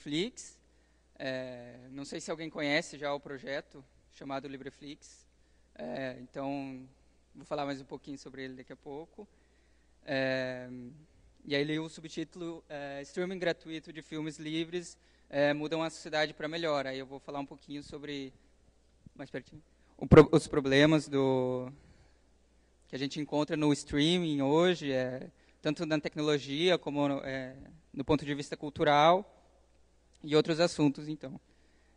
Flix. É, não sei se alguém conhece já o projeto chamado LibreFlix. É, então, vou falar mais um pouquinho sobre ele daqui a pouco. É, e aí o subtítulo é, Streaming gratuito de filmes livres é, mudam a sociedade para melhor. Aí eu vou falar um pouquinho sobre mais pertinho, pro, os problemas do que a gente encontra no streaming hoje, é, tanto na tecnologia como no, é, no ponto de vista cultural e outros assuntos, então.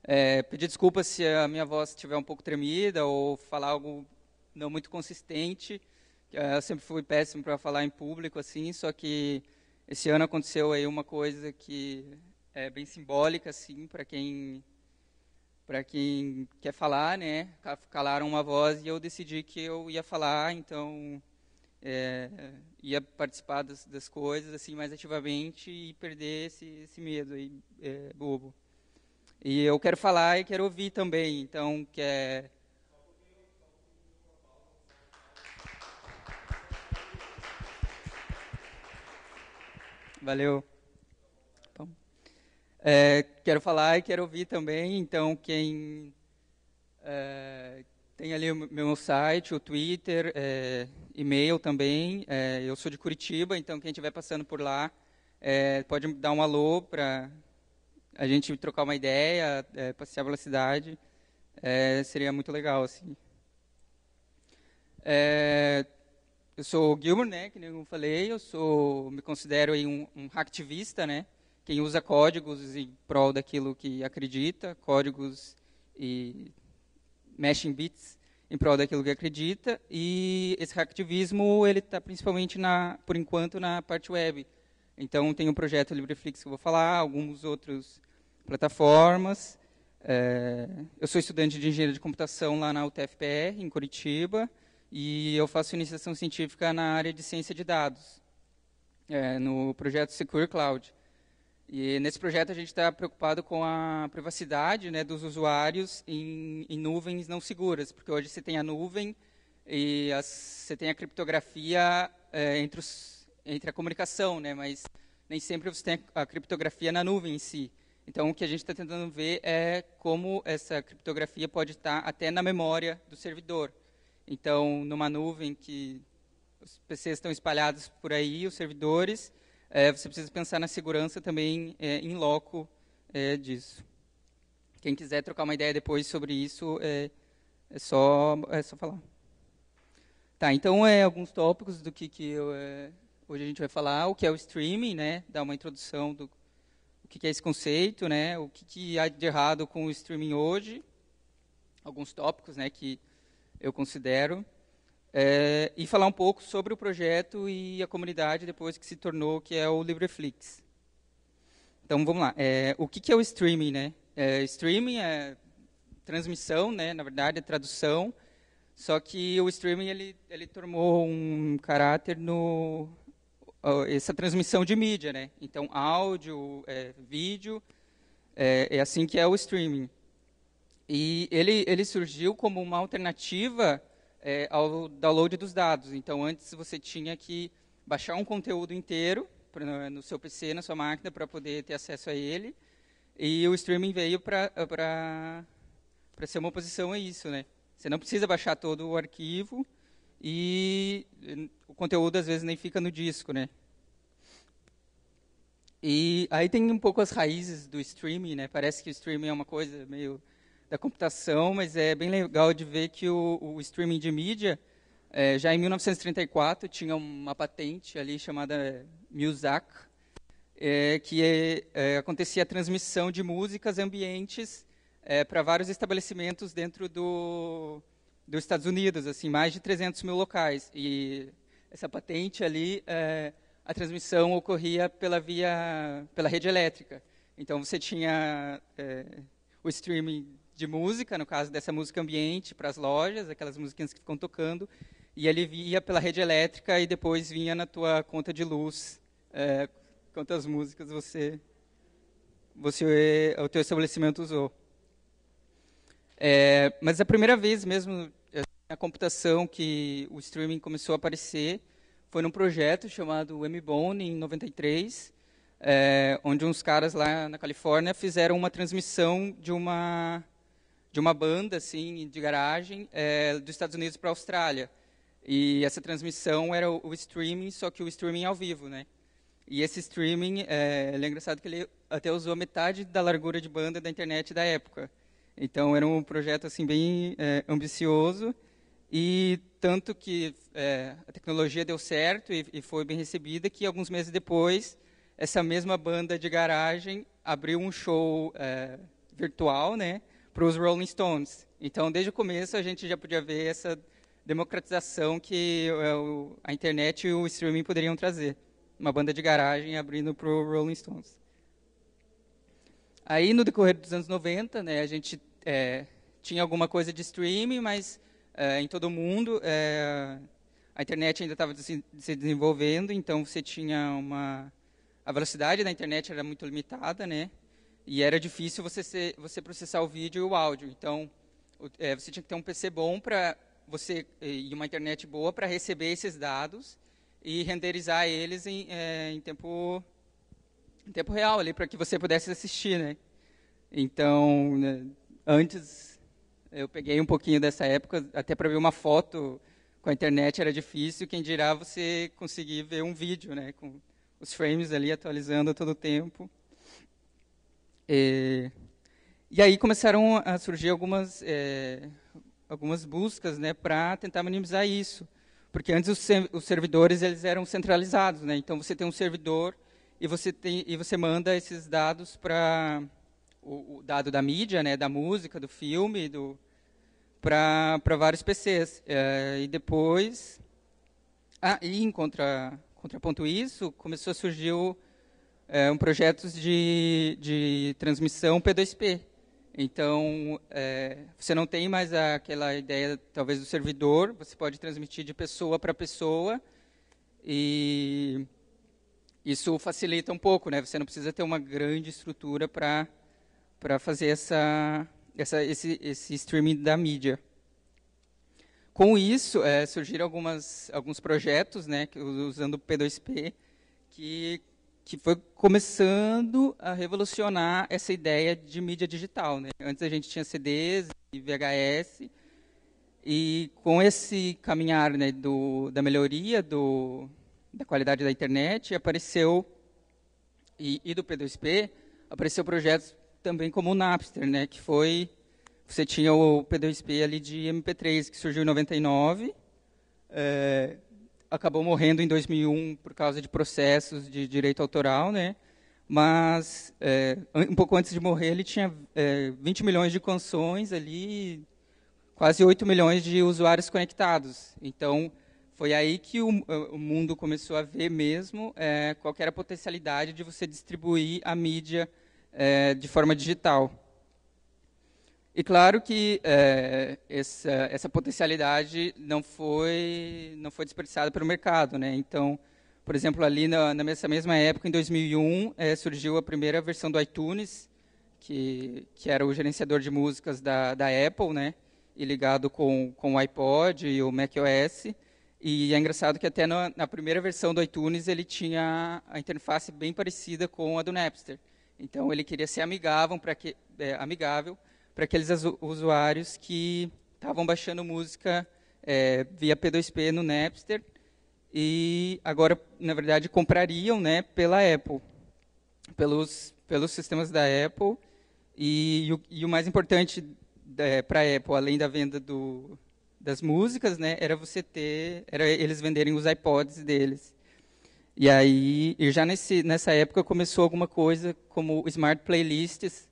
É, pedir desculpas se a minha voz estiver um pouco tremida ou falar algo não muito consistente. É, eu sempre fui péssimo para falar em público, assim, só que esse ano aconteceu aí uma coisa que é bem simbólica, assim, para quem para quem quer falar, né? Calaram uma voz e eu decidi que eu ia falar, então é, ia participar das, das, coisas assim mais ativamente e perder esse, esse medo aí é, bobo. E eu quero falar e quero ouvir também, então que é Valeu. É, quero falar e quero ouvir também, então quem é, tem ali o meu site, o Twitter, é, e-mail também. É, eu sou de Curitiba, então quem estiver passando por lá é, pode dar um alô para a gente trocar uma ideia, é, passear pela cidade. É, seria muito legal, assim. É, eu sou o Gilmer, né, que nem eu falei, eu sou, me considero aí um, um hacktivista, né, quem usa códigos em prol daquilo que acredita, códigos e mexe em bits em prol daquilo que acredita e esse hacktivismo ele está principalmente na por enquanto na parte web então tem o projeto LibreFlix que eu vou falar alguns outros plataformas é, eu sou estudante de engenharia de computação lá na UTFPR em Curitiba e eu faço iniciação científica na área de ciência de dados é, no projeto Secure Cloud e nesse projeto a gente está preocupado com a privacidade né, dos usuários em, em, nuvens não seguras, porque hoje você tem a nuvem e as, você tem a criptografia é, entre, os, entre, a comunicação, né, mas nem sempre você tem a criptografia na nuvem em si. Então o que a gente está tentando ver é como essa criptografia pode estar tá até na memória do servidor. Então, numa nuvem que os PCs estão espalhados por aí, os servidores, é, você precisa pensar na segurança também é, em loco é, disso. Quem quiser trocar uma ideia depois sobre isso, é, é, só, é só falar. Tá, então é alguns tópicos do que, que eu, hoje a gente vai falar, o que é o streaming, né, dar uma introdução do o que, que é esse conceito, né, o que, que há de errado com o streaming hoje, alguns tópicos né, que eu considero é, e falar um pouco sobre o projeto e a comunidade depois que se tornou, que é o Libreflix. Então, vamos lá. É, o que, que, é o streaming? Né? É, streaming é transmissão, né? na verdade, é tradução, só que o streaming ele, ele tomou um caráter no essa transmissão de mídia, né? Então, áudio, é, vídeo, é, é, assim que é o streaming. E ele, ele surgiu como uma alternativa é, ao download dos dados. Então, antes você tinha que baixar um conteúdo inteiro no seu PC, na sua máquina, para poder ter acesso a ele. E o streaming veio para ser uma oposição a isso. Né? Você não precisa baixar todo o arquivo e o conteúdo às vezes nem fica no disco. Né? E aí tem um pouco as raízes do streaming, né? Parece que o streaming é uma coisa meio da computação, mas é bem legal de ver que o, o streaming de mídia, é, já em 1934, tinha uma patente ali chamada MUSAC, é, que é, é, acontecia a transmissão de músicas ambientes é, para vários estabelecimentos dentro do, dos Estados Unidos, assim, mais de 300 mil locais. E essa patente ali, é, a transmissão ocorria pela, via, pela rede elétrica. Então, você tinha o streaming de música, no caso dessa música ambiente, para as lojas, aquelas musiquinhas que ficam tocando, e ele via pela rede elétrica e depois vinha na tua conta de luz é, quantas músicas você, você o teu estabelecimento usou. É, mas a primeira vez mesmo a computação que o streaming começou a aparecer foi num projeto chamado M-Bone, em 93, é, onde uns caras lá na Califórnia fizeram uma transmissão de uma de uma banda assim de garagem é, dos Estados Unidos para a Austrália. E essa transmissão era o, o, streaming, só que o streaming ao vivo, né? E esse streaming, é, é engraçado que ele até usou metade da largura de banda da internet da época. Então era um projeto assim bem é, ambicioso e tanto que é, a tecnologia deu certo e, e, foi bem recebida que alguns meses depois essa mesma banda de garagem abriu um show é, virtual, né? para os Rolling Stones. Então, desde o começo, a gente já podia ver essa democratização que é, a internet e o streaming poderiam trazer. Uma banda de garagem abrindo para o Rolling Stones. Aí, no decorrer dos anos 90, né, a gente é, tinha alguma coisa de streaming, mas é, em todo o mundo é, a internet ainda estava se desenvolvendo, então você tinha uma... A velocidade da internet era muito limitada, né? E era difícil você, ser, você processar o vídeo e o áudio. Então, é, você tinha que ter um PC bom para você e uma internet boa para receber esses dados e renderizar eles em, é, em tempo em tempo real ali para que você pudesse assistir, né? Então, né, antes eu peguei um pouquinho dessa época até para ver uma foto com a internet era difícil, quem dirá você conseguir ver um vídeo, né? Com os frames ali atualizando a todo tempo. É, e aí começaram a surgir algumas, é, algumas buscas né, para tentar minimizar isso. Porque antes os, os servidores eles eram centralizados. Né? Então, você tem um servidor e você, tem, e você manda esses dados para... O, o, dado da mídia, né, da música, do filme, do, para vários PCs. É, e depois, ah, e em contra, contraponto isso, começou a surgir o, é um projetos de, de transmissão P2P. Então, é, você não tem mais aquela ideia, talvez, do servidor, você pode transmitir de pessoa para pessoa e isso facilita um pouco, né? Você não precisa ter uma grande estrutura para para fazer essa, essa, esse, esse streaming da mídia. Com isso, é, surgiram algumas, alguns projetos, né, usando o P2P, que que foi começando a revolucionar essa ideia de mídia digital. Né? Antes a gente tinha CDs e VHS, e com esse caminhar né, do, da melhoria do, da qualidade da internet, apareceu, e, e do P2P, apareceu projetos também como o Napster, né, que foi, você tinha o P2P ali de MP3, que surgiu em 99, é, acabou morrendo em 2001 por causa de processos de direito autoral, né? Mas é, um pouco antes de morrer ele tinha é, 20 milhões de canções ali, quase 8 milhões de usuários conectados. Então foi aí que o, o mundo começou a ver mesmo é, qual era a potencialidade de você distribuir a mídia é, de forma digital. E claro que é, essa, essa potencialidade não foi, não foi desperdiçada pelo mercado. Né? Então, por exemplo, ali na, nessa mesma época, em 2001, é, surgiu a primeira versão do iTunes, que, que era o gerenciador de músicas da, da Apple, né? e ligado com, com o iPod e o macOS. E é engraçado que até na, na primeira versão do iTunes ele tinha a interface bem parecida com a do Napster. Então ele queria ser amigável para que, é, amigável para aqueles usuários que estavam baixando música é, via P2P no Napster e agora, na verdade, comprariam né, pela Apple, pelos, pelos sistemas da Apple. E, e, o, e o, mais importante é, para a Apple, além da venda do, das músicas, né, era você ter, era eles venderem os iPods deles. E aí, e já nesse, nessa época começou alguma coisa como smart playlists,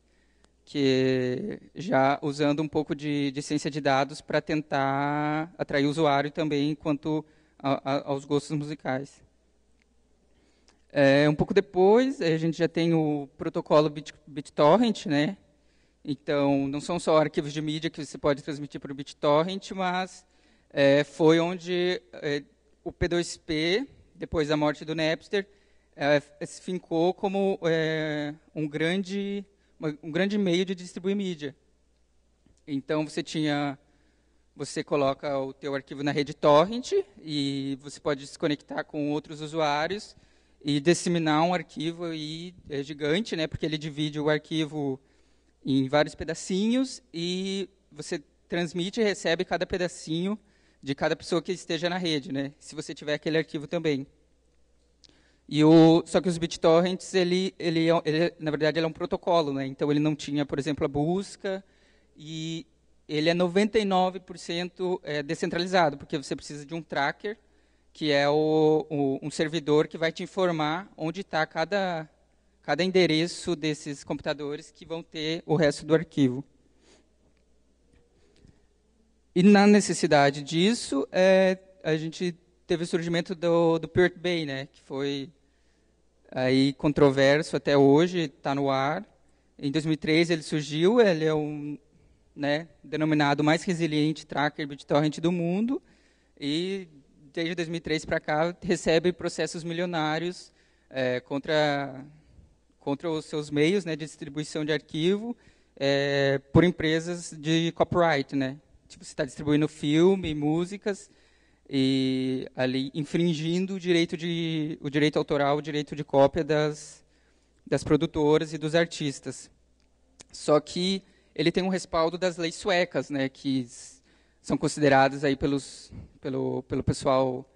que já usando um pouco de, de ciência de dados para tentar atrair o usuário também quanto a, a, aos gostos musicais. É, um pouco depois, eh, a gente já tem o protocolo Bit, BitTorrent, né? Então, não são só arquivos de mídia que você pode transmitir para o BitTorrent, mas é, foi onde é, o P2P, depois da morte do Napster, é, se fincou como é, um grande uma, um grande meio de distribuir mídia. Então você tinha, você coloca o teu arquivo na rede torrent e você pode se conectar com outros usuários e disseminar um arquivo e é gigante, né? Porque ele divide o arquivo em vários pedacinhos e você transmite e recebe cada pedacinho de cada pessoa que esteja na rede, né? Se você tiver aquele arquivo também. E o, só que os BitTorrents, ele, ele, é ele, na verdade, ele é um protocolo, né? Então ele não tinha, por exemplo, a busca e ele é 99% é, descentralizado, porque você precisa de um tracker, que é o, o, um servidor que vai te informar onde está cada, cada endereço desses computadores que vão ter o resto do arquivo. E na necessidade disso, é, a gente teve o surgimento do, do Pirate Bay, né, que foi aí controverso até hoje, está no ar. Em 2003 ele surgiu, ele é um né, denominado mais resiliente tracker BitTorrent do mundo e desde 2003 para cá recebe processos milionários é, contra contra os seus meios né, de distribuição de arquivo é, por empresas de copyright, né? Tipo, você está distribuindo filme, músicas, e ali infringindo o direito, de, o direito autoral, o direito de cópia das, das produtoras e dos artistas. Só que ele tem um respaldo das leis suecas, né, que são consideradas aí pelos, pelo, pelo pessoal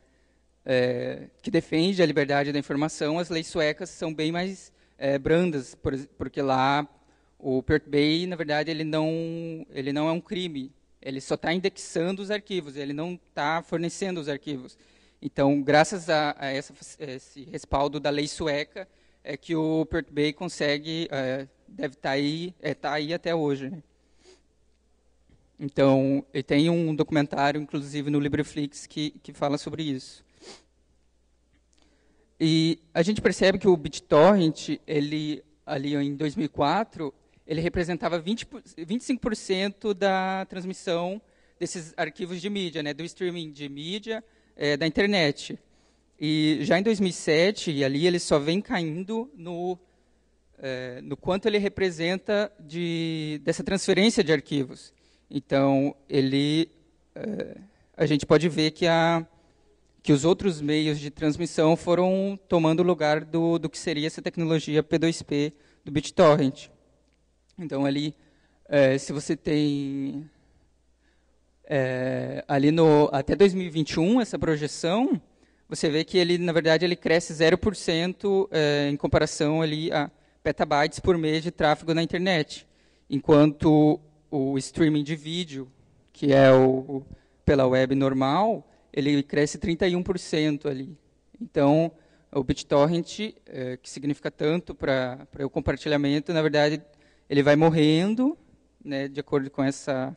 é, que defende a liberdade da informação, as leis suecas são bem mais é, brandas, por, porque lá o Pert Bay, na verdade, ele não, ele não é um crime, ele só está indexando os arquivos, ele não está fornecendo os arquivos. Então, graças a, a essa, esse respaldo da lei sueca, é que o Pert Bay consegue, é, deve estar tá aí, é, tá aí até hoje. Né? Então, ele tem um documentário, inclusive, no LibreFlix, que, que fala sobre isso. E a gente percebe que o BitTorrent, ele, ali em 2004, ele representava 20, 25% da transmissão desses arquivos de mídia, né, do streaming de mídia é, da internet. E já em 2007, e ali ele só vem caindo no, é, no quanto ele representa de, dessa transferência de arquivos. Então, ele, é, a gente pode ver que, a, que os outros meios de transmissão foram tomando o lugar do, do que seria essa tecnologia P2P do BitTorrent. Então, ali, é, se você tem. É, ali no, até 2021, essa projeção, você vê que ele, na verdade, ele cresce 0% é, em comparação ali a petabytes por mês de tráfego na internet. Enquanto o streaming de vídeo, que é o, pela web normal, ele cresce 31% ali. Então, o BitTorrent, é, que significa tanto para o compartilhamento, na verdade, ele vai morrendo, né, de acordo com essa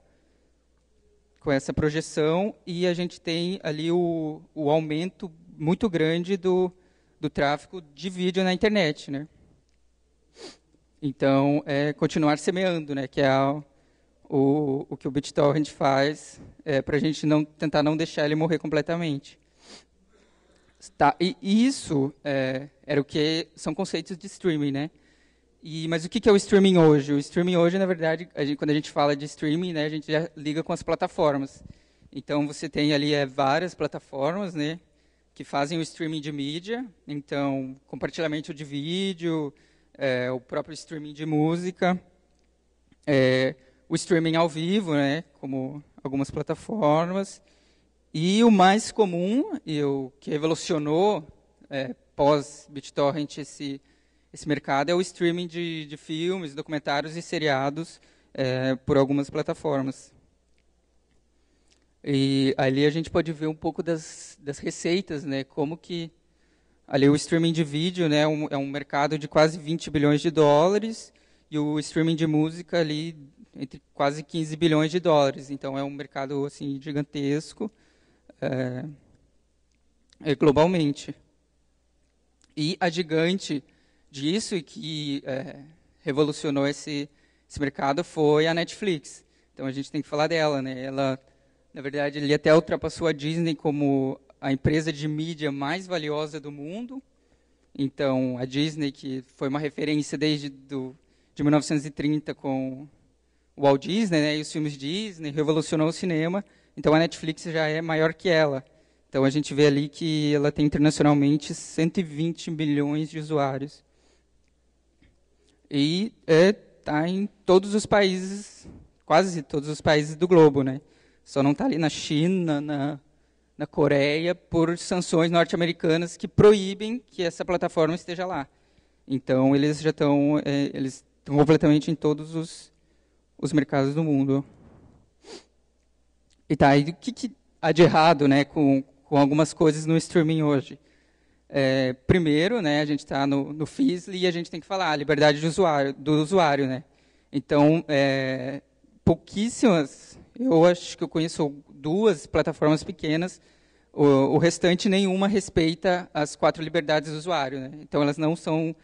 com essa projeção e a gente tem ali o, o aumento muito grande do, do tráfego de vídeo na internet, né? Então, é continuar semeando, né? Que é a, o, o que o BitTorrent faz é, para a gente não tentar não deixar ele morrer completamente. Tá, e, e isso é, era o que são conceitos de streaming, né? E, mas o que é o streaming hoje? O streaming hoje, na verdade, a gente, quando a gente fala de streaming, né, a gente já liga com as plataformas. Então você tem ali é, várias plataformas, né, que fazem o streaming de mídia. Então compartilhamento de vídeo, é, o próprio streaming de música, é, o streaming ao vivo, né, como algumas plataformas. E o mais comum e o que revolucionou é, pós BitTorrent esse esse mercado é o streaming de, de filmes, documentários e seriados é, por algumas plataformas. E ali a gente pode ver um pouco das, das receitas, né? Como que ali o streaming de vídeo, né, um, é um mercado de quase 20 bilhões de dólares e o streaming de música ali entre quase 15 bilhões de dólares. Então é um mercado assim gigantesco é, é globalmente. E a gigante disso e que é, revolucionou esse, esse mercado foi a Netflix. Então a gente tem que falar dela, né? Ela, na verdade, ele até ultrapassou a Disney como a empresa de mídia mais valiosa do mundo. Então a Disney que foi uma referência desde do, de 1930 com o Walt Disney, né? E os filmes Disney revolucionou o cinema. Então a Netflix já é maior que ela. Então a gente vê ali que ela tem internacionalmente 120 milhões de usuários. E está é, tá em todos os países, quase todos os países do globo, né? Só não está ali na China, na, na Coreia, por sanções norte-americanas que proíbem que essa plataforma esteja lá. Então eles já estão, é, eles estão completamente em todos os, os mercados do mundo. E tá, e o que, que há de errado, né, com, com algumas coisas no streaming hoje? É, primeiro, né, a gente está no, no FISLI e a gente tem que falar a liberdade usuário, do usuário. Né? Então, é, pouquíssimas, eu acho que eu conheço duas plataformas pequenas, o, o restante nenhuma respeita as quatro liberdades do usuário. Né? Então, elas não são,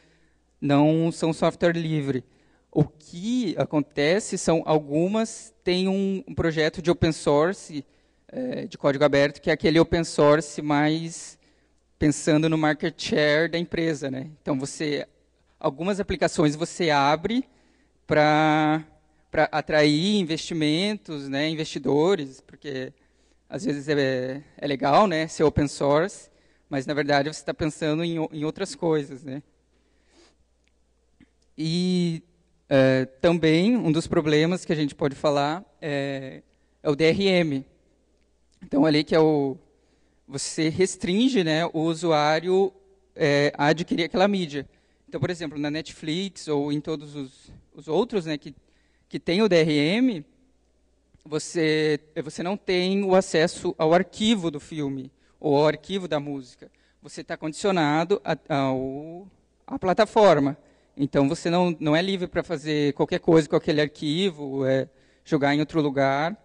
não são software livre. O que acontece são algumas têm um, um projeto de open source, é, de código aberto, que é aquele open source mais pensando no market share da empresa, né? Então você algumas aplicações você abre para para atrair investimentos, né, investidores, porque às vezes é, é legal, né, ser open source, mas na verdade você está pensando em, em outras coisas, né? E é, também um dos problemas que a gente pode falar é, é o DRM. Então ali que é o você restringe né, o usuário é, a adquirir aquela mídia. Então, por exemplo, na Netflix ou em todos os, os outros né, que, que tem o DRM, você, você não tem o acesso ao arquivo do filme ou ao arquivo da música. Você está condicionado a, ao, à plataforma. Então, você não, não é livre para fazer qualquer coisa com aquele arquivo, é, jogar em outro lugar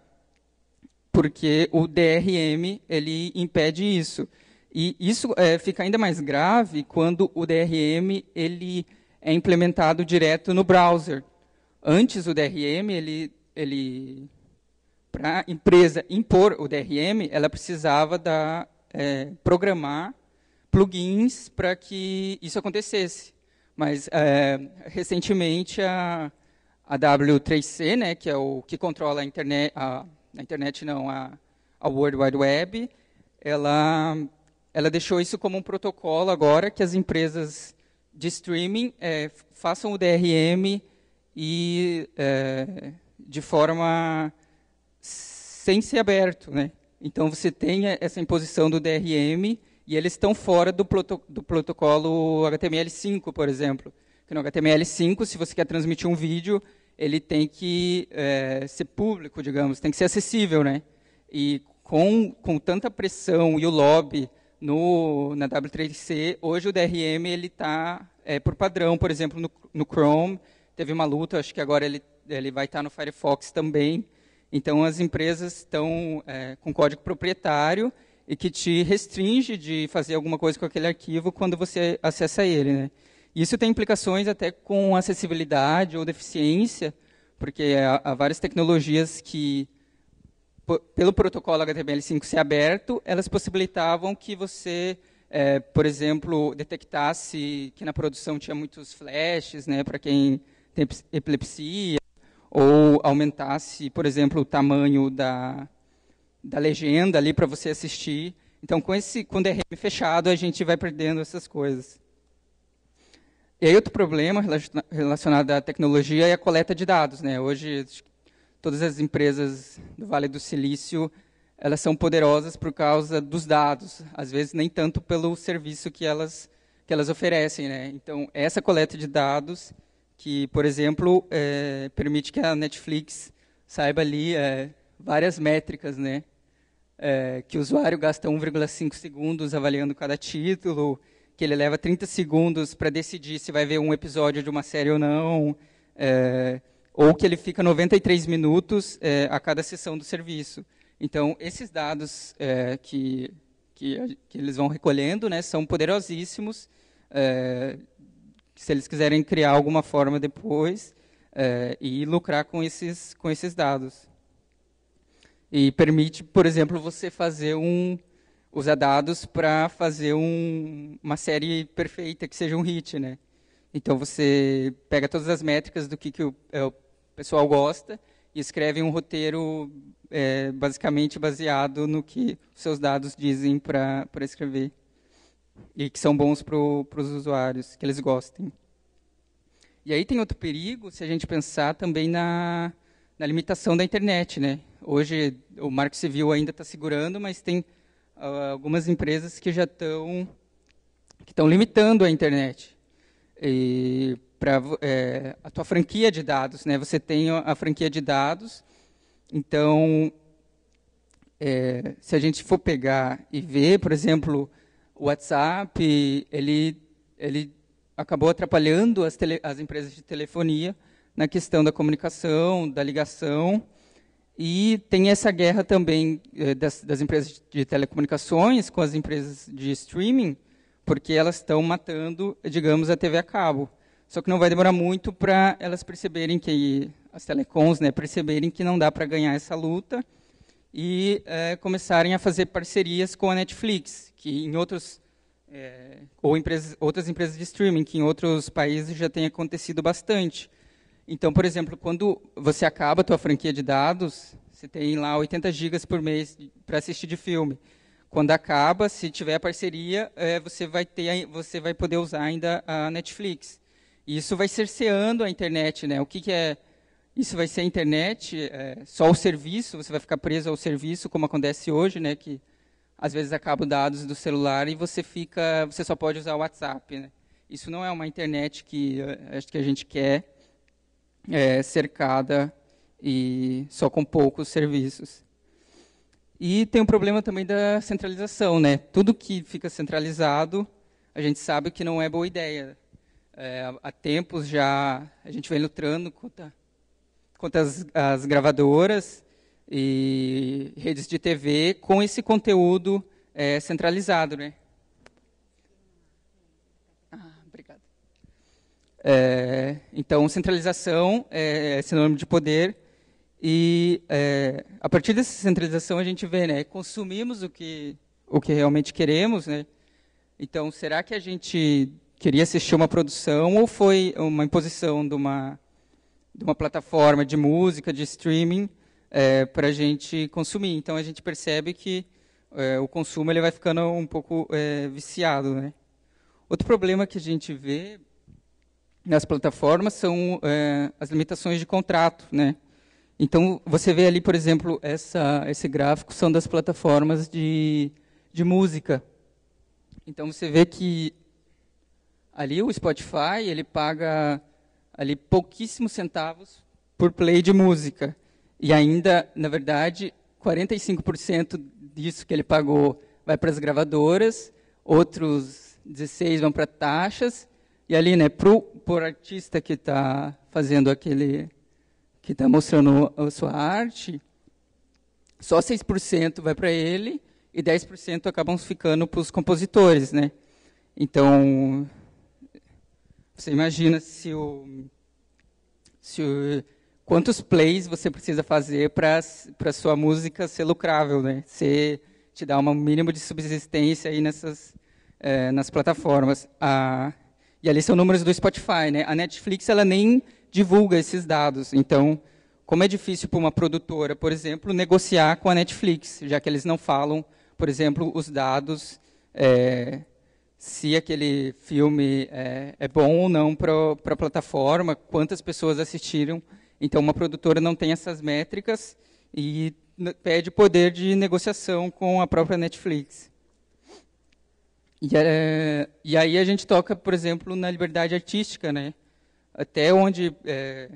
porque o DRM ele impede isso. E isso é, fica ainda mais grave quando o DRM ele é implementado direto no browser. Antes o DRM ele, ele para a empresa impor o DRM, ela precisava da, é, programar plugins para que isso acontecesse. Mas é, recentemente a, a W3C, né, que é o que controla a internet, a, na internet não, a, a World Wide Web, ela, ela deixou isso como um protocolo agora que as empresas de streaming é, façam o DRM e é, de forma sem ser aberto, né? Então você tem essa imposição do DRM e eles estão fora do, proto do protocolo HTML5, por exemplo. Porque no HTML5, se você quer transmitir um vídeo, ele tem que é, ser público, digamos, tem que ser acessível, né? E com, com tanta pressão e o lobby no, na W3C, hoje o DRM ele está é, por padrão, por exemplo, no, no, Chrome teve uma luta, acho que agora ele, ele vai estar tá no Firefox também. Então as empresas estão é, com código proprietário e que te restringe de fazer alguma coisa com aquele arquivo quando você acessa ele, né? Isso tem implicações até com acessibilidade ou deficiência, porque há, há várias tecnologias que, pelo protocolo HTML5 ser aberto, elas possibilitavam que você, é, por exemplo, detectasse que na produção tinha muitos flashes, né, para quem tem epilepsia, ou aumentasse, por exemplo, o tamanho da, da legenda ali para você assistir. Então, com esse com DRM fechado, a gente vai perdendo essas coisas. E aí outro problema relacionado à tecnologia é a coleta de dados. Né? Hoje, todas as empresas do Vale do Silício elas são poderosas por causa dos dados, às vezes nem tanto pelo serviço que elas, que elas oferecem. Né? Então, essa coleta de dados que, por exemplo, é, permite que a Netflix saiba ali é, várias métricas, né? É, que o usuário gasta 1,5 segundos avaliando cada título, que ele leva 30 segundos para decidir se vai ver um episódio de uma série ou não, é, ou que ele fica 93 minutos é, a cada sessão do serviço. Então, esses dados é, que, que, que, eles vão recolhendo né, são poderosíssimos. se eles quiserem criar alguma forma depois e lucrar com esses, com esses dados. E permite, por exemplo, você fazer um, usar dados para fazer um, uma série perfeita que seja um hit, né? Então você pega todas as métricas do que, que o, é, o pessoal gosta e escreve um roteiro é, basicamente baseado no que seus dados dizem para escrever e que são bons para os usuários, que eles gostem. E aí tem outro perigo se a gente pensar também na, na limitação da internet, né? Hoje o Marco Civil ainda está segurando, mas tem ah, algumas empresas que já estão que estão limitando a internet e para é, a tua franquia de dados, né? Você tem a franquia de dados, então é, se a gente for pegar e ver, por exemplo, o WhatsApp, ele ele acabou atrapalhando as, tele, as empresas de telefonia na questão da comunicação, da ligação e tem essa guerra também eh, das, das, empresas de telecomunicações com as empresas de streaming, porque elas estão matando, digamos, a TV a cabo. Só que não vai demorar muito para elas perceberem que as telecoms, né, perceberem que não dá para ganhar essa luta e eh, começarem a fazer parcerias com a Netflix, que em outros eh, ou empresas, outras empresas de streaming, que em outros países já tem acontecido bastante então, por exemplo, quando você acaba a tua franquia de dados, você tem lá 80 gigas por mês para assistir de filme. Quando acaba, se tiver a parceria, é, você, vai ter, você vai poder usar ainda a Netflix. E isso vai cerceando a internet. Né? O que, que é... Isso vai ser a internet, é, só o serviço, você vai ficar preso ao serviço, como acontece hoje, né? que às vezes acabam dados do celular e você fica, você só pode usar o WhatsApp. Né? Isso não é uma internet que eh, acho que a gente quer é, cercada e só com poucos serviços. E tem um problema também da centralização, né? Tudo que fica centralizado, a gente sabe que não é boa ideia. É, há tempos já a gente vem lutando contra, contra as, as gravadoras e redes de TV com esse conteúdo é, centralizado, né? É, então, centralização é sinônimo de poder e é, a partir dessa centralização a gente vê, né, consumimos o que o que realmente queremos, né? Então, será que a gente queria assistir uma produção ou foi uma imposição de uma de uma plataforma de música, de streaming é, para a gente consumir? Então, a gente percebe que é, o consumo ele vai ficando um pouco é, viciado, né? Outro problema que a gente vê nas plataformas são é, as limitações de contrato, né? Então você vê ali, por exemplo, essa, esse gráfico são das plataformas de, de música. Então você vê que ali o Spotify ele paga ali pouquíssimos centavos por play de música e ainda, na verdade, 45% disso que ele pagou vai para as gravadoras, outros 16 vão para taxas e ali, né, pro, por artista que está fazendo aquele, que está mostrando a sua arte, só 6% vai para ele e 10% acabam ficando para os compositores, né? Então, você imagina se o, se o, quantos plays você precisa fazer para para sua música ser lucrável, né? Ser te dar um mínimo de subsistência aí nessas é, nas plataformas. A, ah, e ali são números do Spotify, né? A Netflix ela nem divulga esses dados. Então, como é difícil para uma produtora, por exemplo, negociar com a Netflix, já que eles não falam, por exemplo, os dados é, se aquele filme é, é bom ou não para a plataforma, quantas pessoas assistiram. Então, uma produtora não tem essas métricas e pede poder de negociação com a própria Netflix. E, é, e, aí a gente toca, por exemplo, na liberdade artística, né? Até onde é,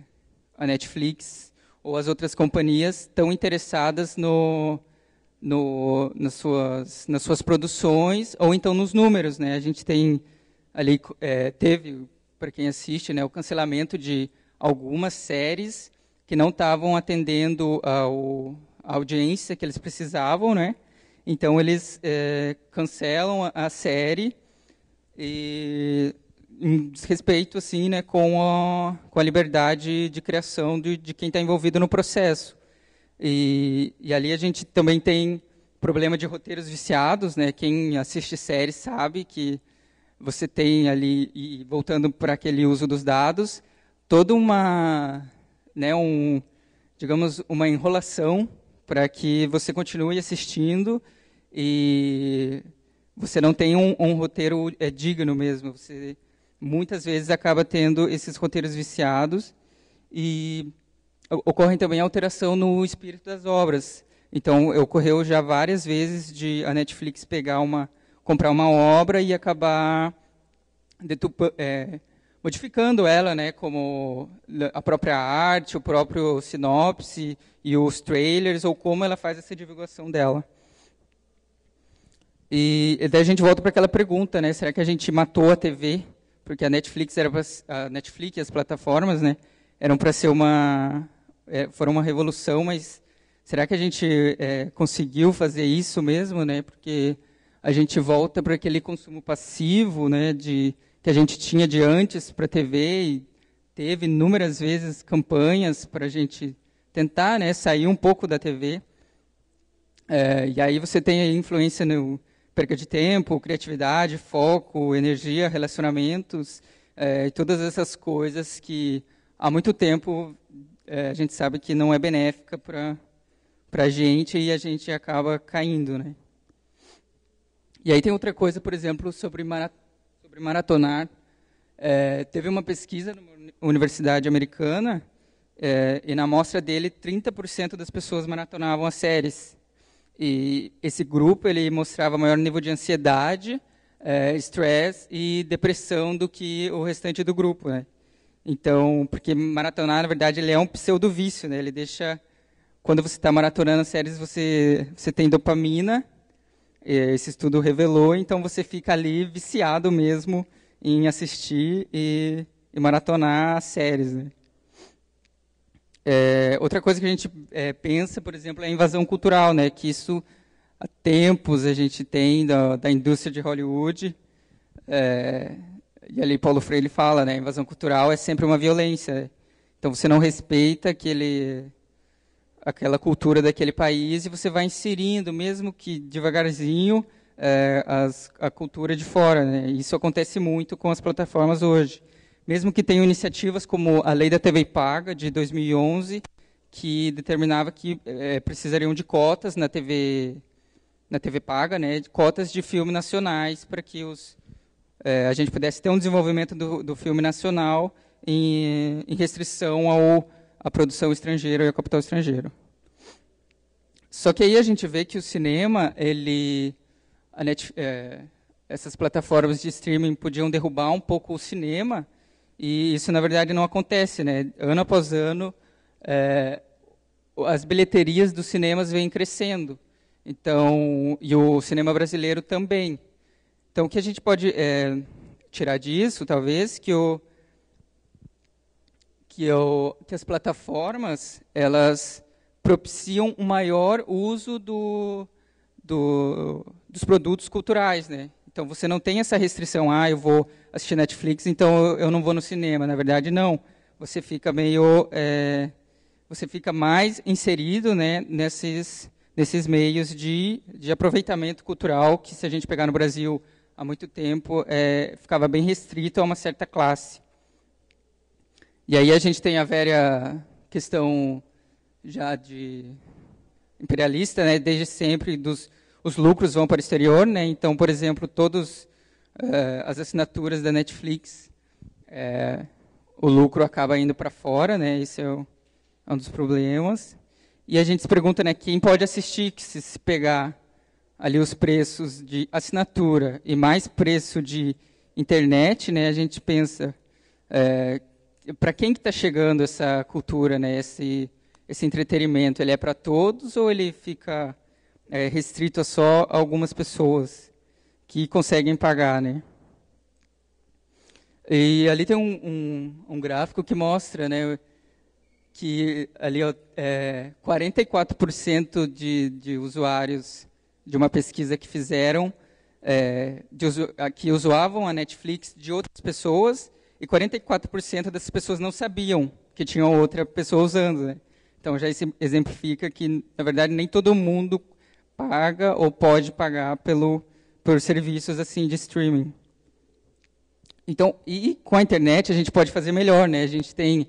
a Netflix ou as outras companhias estão interessadas no, no, nas, suas, nas suas produções ou então nos números, né? A gente tem ali é, teve para quem assiste, né, o cancelamento de algumas séries que não estavam atendendo ao, a audiência que eles precisavam, né? Então eles é, cancelam a, a série e em desrespeito assim, né, com a, com a liberdade de criação de, de quem está envolvido no processo. E, e, ali a gente também tem problema de roteiros viciados, né? Quem assiste série sabe que você tem ali, e voltando para aquele uso dos dados, toda uma, né, um, digamos, uma enrolação para que você continue assistindo e você não tem um, um roteiro é, digno mesmo. Você muitas vezes acaba tendo esses roteiros viciados e ocorre também alteração no espírito das obras. Então, ocorreu já várias vezes de a Netflix pegar uma, comprar uma obra e acabar detupa, é, modificando ela, né, como a própria arte, o próprio sinopse e os trailers, ou como ela faz essa divulgação dela. E, e daí a gente volta para aquela pergunta, né? Será que a gente matou a TV? Porque a Netflix era pra, a Netflix e as plataformas, né? Eram para ser uma é, foram uma revolução, mas será que a gente é, conseguiu fazer isso mesmo, né? Porque a gente volta para aquele consumo passivo, né? De que a gente tinha de antes para a TV e teve inúmeras vezes campanhas para a gente tentar, né? Sair um pouco da TV. É, e aí você tem a influência no perca de tempo, criatividade, foco, energia, relacionamentos, é, todas essas coisas que há muito tempo é, a gente sabe que não é benéfica para a gente e a gente acaba caindo, né? E aí tem outra coisa, por exemplo, sobre, mara, sobre maratonar. É, teve uma pesquisa numa universidade americana é, e na amostra dele, 30% das pessoas maratonavam as séries. E esse grupo ele mostrava maior nível de ansiedade, é, stress e depressão do que o restante do grupo, né? Então, porque maratonar, na verdade, ele é um pseudo vício, né? Ele deixa quando você está maratonando séries, você você tem dopamina. Esse estudo revelou, então você fica ali viciado mesmo em assistir e, e maratonar séries, né? É, outra coisa que a gente é, pensa, por exemplo, é a invasão cultural, né? que isso há tempos a gente tem da, da indústria de Hollywood. É, e ali Paulo Freire fala, né? a invasão cultural é sempre uma violência. Então você não respeita aquele, aquela cultura daquele país e você vai inserindo, mesmo que devagarzinho, é, as, a cultura de fora. Né? Isso acontece muito com as plataformas hoje mesmo que tenham iniciativas como a Lei da TV Paga, de 2011, que determinava que é, precisariam de cotas na TV, na TV Paga, né, de cotas de filmes nacionais, para que os, é, a gente pudesse ter um desenvolvimento do, do filme nacional em, em restrição ao, à produção estrangeira e ao capital estrangeiro. Só que aí a gente vê que o cinema, ele, é, essas plataformas de streaming podiam derrubar um pouco o cinema, e isso, na verdade, não acontece. Né? Ano após ano, é, as bilheterias dos cinemas vêm crescendo. Então, e o cinema brasileiro também. Então, o que a gente pode é, tirar disso, talvez, que o que, o que as plataformas elas propiciam um maior uso do, do, dos produtos culturais, né? Então você não tem essa restrição, ah, eu vou assistir Netflix, então eu não vou no cinema. Na verdade, não. Você fica meio, é, você fica mais inserido, né, nesses nesses meios de, de aproveitamento cultural que, se a gente pegar no Brasil há muito tempo, é, ficava bem restrito a uma certa classe. E aí a gente tem a velha questão já de imperialista, né, desde sempre dos os lucros vão para o exterior, né? Então, por exemplo, todas uh, eh, as assinaturas da Netflix, eh, o lucro acaba indo para fora, né? Esse é, é um dos problemas. E a gente se pergunta, né, quem pode assistir, que se, se pegar ali os preços de assinatura e mais preço de internet, né, a gente pensa é, para quem que está chegando essa cultura, né, esse, esse entretenimento, ele é para todos ou ele fica é, restrito a só algumas pessoas que conseguem pagar, né? E ali tem um, um, um gráfico que mostra, né, que ali é, 44% de, de usuários de uma pesquisa que fizeram é, de, que usavam a Netflix de outras pessoas e 44% dessas pessoas não sabiam que tinham outra pessoa usando. Né? Então já exemplifica que, na verdade, nem todo mundo paga ou pode pagar pelo, por serviços assim de streaming. Então, e com a internet a gente pode fazer melhor, né? A gente tem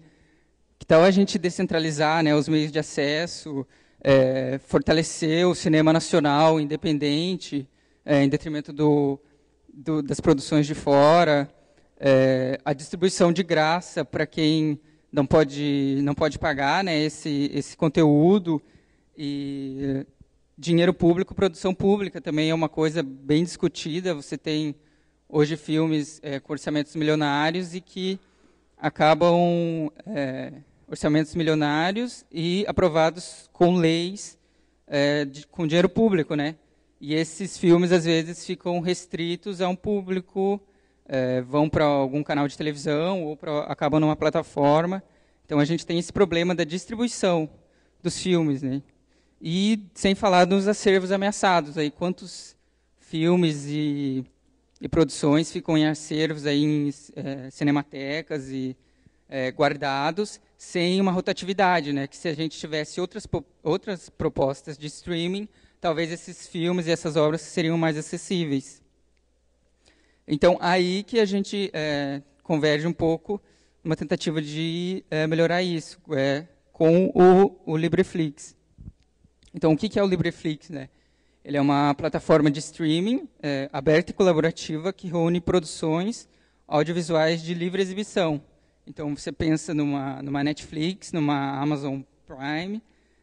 que tal a gente descentralizar, né, os meios de acesso, é, fortalecer o cinema nacional independente, é, em detrimento do, do, das produções de fora, é, a distribuição de graça para quem não pode não pode pagar, né, esse esse conteúdo e dinheiro público, produção pública também é uma coisa bem discutida. Você tem hoje filmes é, com orçamentos milionários e que acabam é, orçamentos milionários e aprovados com leis é, de, com dinheiro público, né? E esses filmes às vezes ficam restritos a um público, é, vão para algum canal de televisão ou pra, acabam numa plataforma. Então a gente tem esse problema da distribuição dos filmes, né? E sem falar dos acervos ameaçados, aí quantos filmes e, e produções ficam em acervos aí em é, cinematecas e é, guardados sem uma rotatividade, né? Que se a gente tivesse outras outras propostas de streaming, talvez esses filmes e essas obras seriam mais acessíveis. Então aí que a gente é, converge um pouco uma tentativa de é, melhorar isso é, com o, o Libreflix. Então, o que é o LibreFlix? Né? Ele é uma plataforma de streaming é, aberta e colaborativa que reúne produções audiovisuais de livre exibição. Então, você pensa numa, numa Netflix, numa Amazon Prime,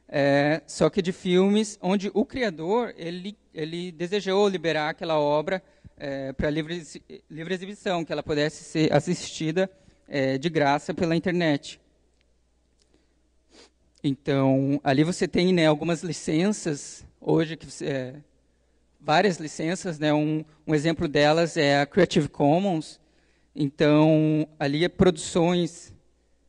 é, só que de filmes onde o criador ele, ele desejou liberar aquela obra é, para livre, livre exibição, que ela pudesse ser assistida é, de graça pela internet. Então, ali você tem né, algumas licenças, hoje, que você, é, várias licenças. Né, um, um, exemplo delas é a Creative Commons. Então, ali é produções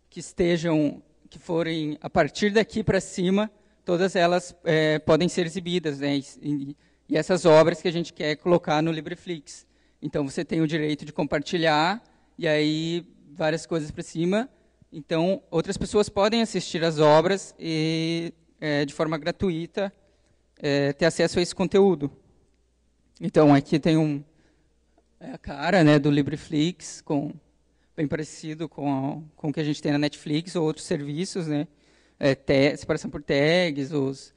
que estejam, que forem a partir daqui para cima, todas elas é, podem ser exibidas. Né, e, e essas obras que a gente quer colocar no LibreFlix. Então, você tem o direito de compartilhar, e aí várias coisas para cima, então, outras pessoas podem assistir as obras e, é, de forma gratuita, é, ter acesso a esse conteúdo. Então, aqui tem um, é a cara né, do LibreFlix, com, bem parecido com, a, com o que a gente tem na Netflix ou outros serviços, né? É, te, separação por tags, os,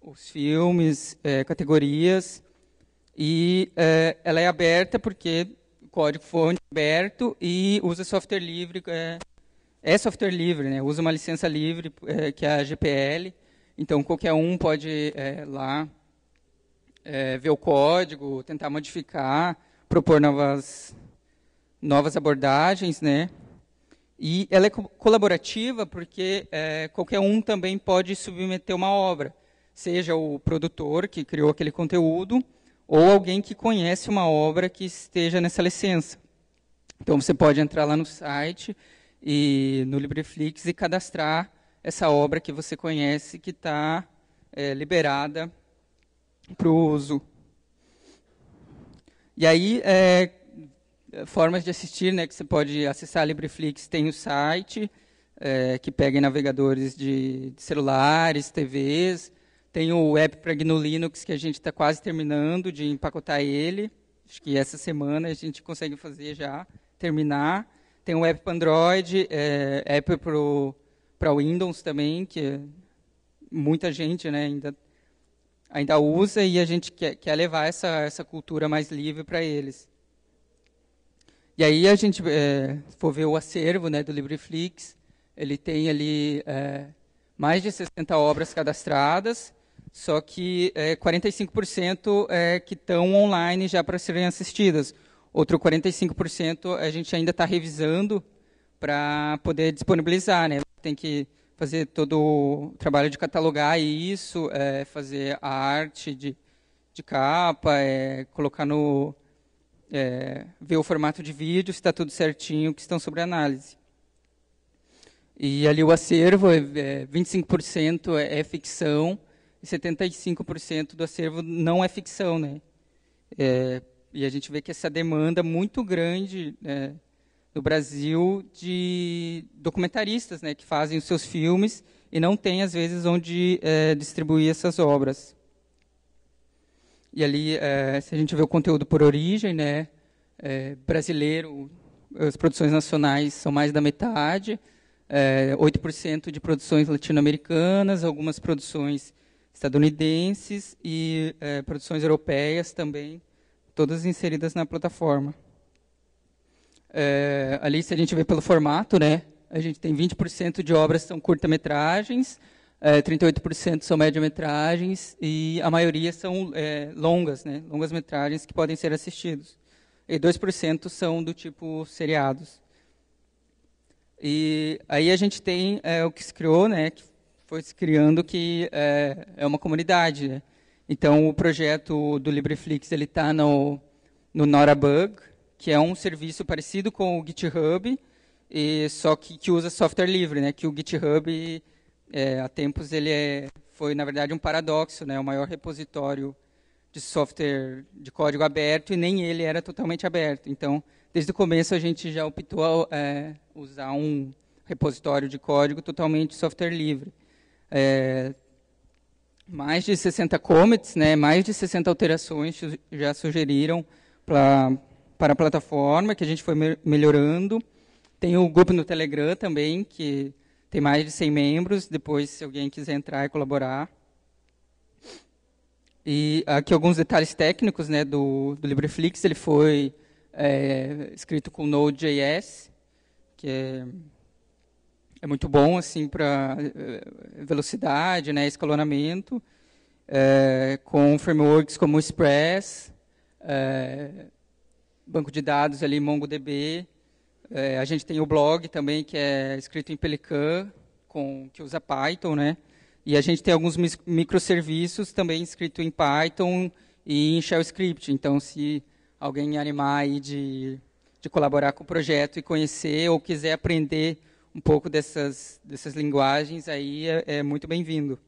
os filmes, é, categorias. E é, ela é aberta porque código fonte aberto e usa software livre é software livre, né? usa uma licença livre, é, que é a GPL. Então, qualquer um pode é, lá é, ver o código, tentar modificar, propor novas, novas abordagens. Né? E ela é co colaborativa porque é, qualquer um também pode submeter uma obra, seja o produtor que criou aquele conteúdo ou alguém que conhece uma obra que esteja nessa licença. Então, você pode entrar lá no site e no LibreFlix e cadastrar essa obra que você conhece que está é, liberada para o uso. E aí, é, formas de assistir, né, que você pode acessar a LibreFlix, tem o site, é, que pega em navegadores de, de, celulares, TVs, tem o app para GNU Linux, que a gente está quase terminando de empacotar ele, acho que essa semana a gente consegue fazer já, terminar, tem um app para Android, é, app para Windows também, que muita gente né, ainda, ainda usa e a gente quer, quer levar essa, essa cultura mais livre para eles. E aí a gente é, for ver o acervo né, do LibreFlix, ele tem ali é, mais de 60 obras cadastradas, só que é, 45% é, que estão online já para serem assistidas, Outro 45% a gente ainda está revisando para poder disponibilizar, né? Tem que fazer todo o trabalho de catalogar isso, é, fazer a arte de, de capa, é, colocar no é, ver o formato de vídeo, se está tudo certinho, que estão sobre análise. E ali o acervo, é, 25% é, é, é ficção, e 75% do acervo não é ficção, né? É, e a gente vê que essa demanda muito grande é, no Brasil de documentaristas né, que fazem os seus filmes e não tem, às vezes, onde é, distribuir essas obras. E ali, é, se a gente vê o conteúdo por origem, né, eh, brasileiro, as produções nacionais são mais da metade, é, 8% de produções latino-americanas, algumas produções estadunidenses e produções europeias também, todas inseridas na plataforma. É, ali, se a gente vê pelo formato, né, a gente tem 20% de obras são curta-metragens, é, 38% são média-metragens e a maioria são é, longas, né, longas-metragens que podem ser assistidos. E 2% são do tipo seriados. E aí a gente tem é, o que se criou, né, que foi se criando, que é, é uma comunidade, né, então, o projeto do LibreFlix está no, no Norabug, que é um serviço parecido com o GitHub, e só que, que usa software livre, né? que o GitHub, é, há tempos, ele é, foi, na verdade, um paradoxo, né? o maior repositório de software de código aberto, e nem ele era totalmente aberto. Então, desde o começo, a gente já optou a é, usar um repositório de código totalmente software livre. É, mais de 60 commits, né, mais de 60 alterações já sugeriram pra, para a plataforma, que a gente foi me melhorando. Tem o grupo no Telegram também, que tem mais de 100 membros, depois se alguém quiser entrar e colaborar. E aqui alguns detalhes técnicos né, do, do LibreFlix, ele foi é, escrito com Node.js, que é é muito bom assim para eh, velocidade, né, escalonamento, é, com frameworks como Express, é, banco de dados ali MongoDB. É, a gente tem o blog também que é escrito em Pelican, com que usa Python, né? E a gente tem alguns microserviços também escrito em Python e em Shell Script. Então, se alguém animar aí de, de colaborar com o projeto e conhecer ou quiser aprender um pouco dessas, dessas linguagens, aí é, é muito bem-vindo.